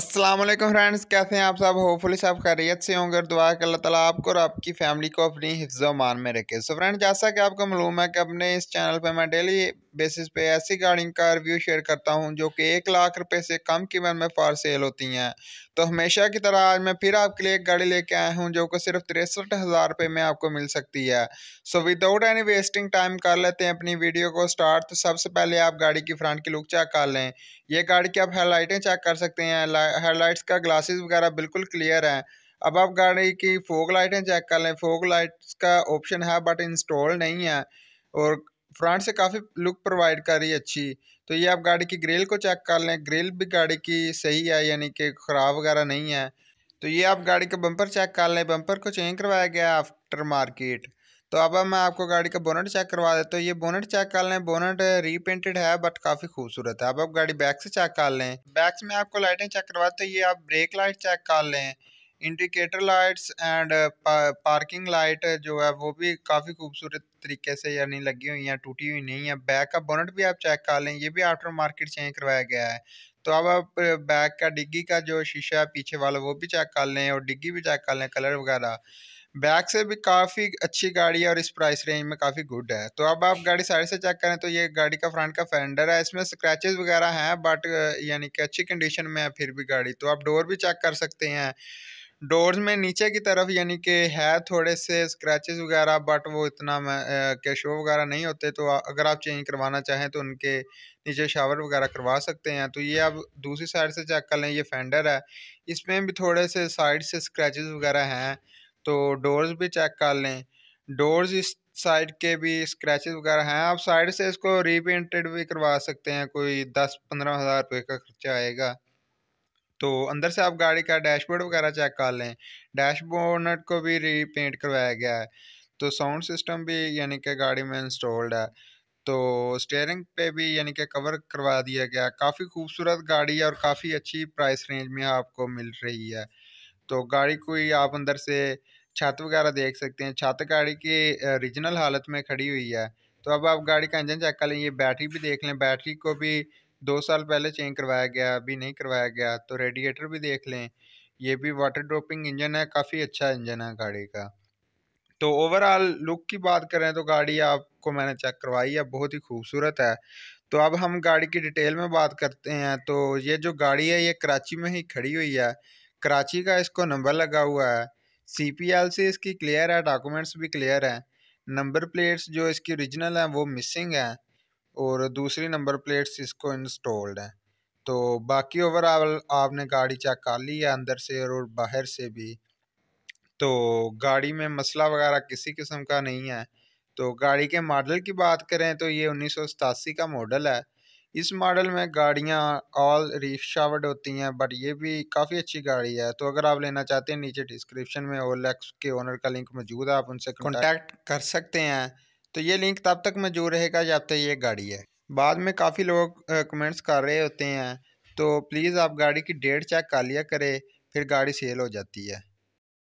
Aslam friends कैसे हैं आप सब होपफुली सब खैरियत से होंगे दुआ के अल्लाह ताला आपको और आपकी फैमिली को अपनी हिफ्ज़ मान में रखे सो फ्रेंड जैसा कि आपको मालूम है कि अपने इस चैनल पर मैं डेली बेसिस पे ऐसी गाड़ियों का रिव्यू शेयर करता हूँ जो कि एक लाख रुपए से कम कीमत में फॉर सेल होती हैं तो हमेशा की तरह आज मैं फिर आपके लिए एक गाड़ी लेके आया हूँ जो कि सिर्फ तिरसठ हज़ार रुपये में आपको मिल सकती है so without any wasting time कर लेते हैं अपनी वीडियो को स्टार्ट तो सबसे पहले आप गाड़ी की फ्रंट की लुक चेक कर लें ये गाड़ी की आप हेडलाइटें चेक कर सकते हैं हेडलाइट्स का ग्लासेस वगैरह बिल्कुल क्लियर हैं अब आप गाड़ी की फोक लाइटें चेक कर लें फोक लाइट्स का ऑप्शन है बट इंस्टॉल नहीं है और फ्रंट से काफ़ी लुक प्रोवाइड कर रही है अच्छी तो ये आप गाड़ी की ग्रिल को चेक कर लें ग्रिल भी गाड़ी की सही है यानी कि ख़राब वगैरह नहीं है तो ये आप गाड़ी का बम्पर चेक कर लें बम्पर को चेंज करवाया गया है आफ्टर मार्केट तो अब मैं आपको गाड़ी का बोनट चेक करवा देता हूँ ये बोनट चेक कर लें बोनट रीपेंटेड है बट काफ़ी खूबसूरत है अब आप गाड़ी बैक से चेक कर लें बैक में आपको लाइटें चेक करवाते तो ये आप ब्रेक लाइट चेक कर लें indicator lights and parking light जो है वो भी काफ़ी खूबसूरत तरीके से यानी लगी हुई हैं टूटी हुई नहीं है बैक का बोनट भी आप चेक कर लें ये भी आफ्टर मार्केट चेंज करवाया गया है तो अब आप बैक uh, का डिग्गी का जो शीशा है पीछे वाला वो भी चेक कर लें और डिग्गी भी चेक कर लें कलर वगैरह बैक से भी काफ़ी अच्छी गाड़ी है और इस प्राइस रेंज में काफ़ी गुड है तो अब आप गाड़ी साइड से चेक करें तो ये गाड़ी का फ्रंट का फेंडर है इसमें स्क्रैचेस वगैरह हैं बट uh, यानी कि अच्छी कंडीशन में है फिर भी गाड़ी तो आप डोर भी चेक कर सकते हैं डोर्स में नीचे की तरफ यानी कि है थोड़े से स्क्रैचेस वगैरह बट वो इतना के शो वगैरह नहीं होते तो अगर आप चेंज करवाना चाहें तो उनके नीचे शावर वगैरह करवा सकते हैं तो ये आप दूसरी साइड से चेक कर लें ये फेंडर है इसमें भी थोड़े से साइड से स्क्रैचेस वगैरह हैं तो डोर्स भी चेक कर लें डोर्स इस साइड के भी स्क्रैचेस वगैरह हैं आप साइड से इसको रीपेंटेड भी करवा सकते हैं कोई दस पंद्रह हज़ार रुपये का खर्चा आएगा तो अंदर से आप गाड़ी का डैशबोर्ड वगैरह चेक कर लें डैशबोर्ड को भी रीपेंट करवाया गया है तो साउंड सिस्टम भी यानी कि गाड़ी में इंस्टॉल्ड है तो स्टेयरिंग पे भी यानी कि कवर करवा दिया गया काफ़ी खूबसूरत गाड़ी है और काफ़ी अच्छी प्राइस रेंज में आपको मिल रही है तो गाड़ी को ही आप अंदर से छत वगैरह देख सकते हैं छत गाड़ी की रिजनल हालत में खड़ी हुई है तो अब आप गाड़ी का इंजन चेक कर लें ये बैटरी भी देख लें बैटरी को भी दो साल पहले चेंज करवाया गया अभी नहीं करवाया गया तो रेडिएटर भी देख लें ये भी वाटर ड्रॉपिंग इंजन है काफ़ी अच्छा इंजन है गाड़ी का तो ओवरऑल लुक की बात करें तो गाड़ी आपको मैंने चेक करवाई है बहुत ही खूबसूरत है तो अब हम गाड़ी की डिटेल में बात करते हैं तो ये जो गाड़ी है ये कराची में ही खड़ी हुई है कराची का इसको नंबर लगा हुआ है सी पी एल से इसकी क्लियर है डॉक्यूमेंट्स भी क्लियर हैं नंबर प्लेट्स जो इसकी ओरिजिनल हैं वो मिसिंग हैं और दूसरी नंबर प्लेट्स इसको इंस्टॉल्ड हैं तो बाकी ओवरऑल आपने गाड़ी चेक कर ली है अंदर से और बाहर से भी तो गाड़ी में मसला वगैरह किसी किस्म का नहीं है तो गाड़ी के मॉडल की बात करें तो ये उन्नीस का मॉडल है इस मॉडल में गाड़ियाँ ऑल रिशावर्ड होती हैं बट ये भी काफ़ी अच्छी गाड़ी है तो अगर आप लेना चाहते हैं नीचे डिस्क्रिप्शन में ओलेक्स के ओनर का लिंक मौजूद है आप उनसे कॉन्टैक्ट कर सकते हैं तो ये लिंक तब तक मौजूद रहेगा जब तक ये गाड़ी है बाद में काफ़ी लोग कमेंट्स कर रहे होते हैं तो प्लीज़ आप गाड़ी की डेट चेक कर लिया करें फिर गाड़ी सेल हो जाती है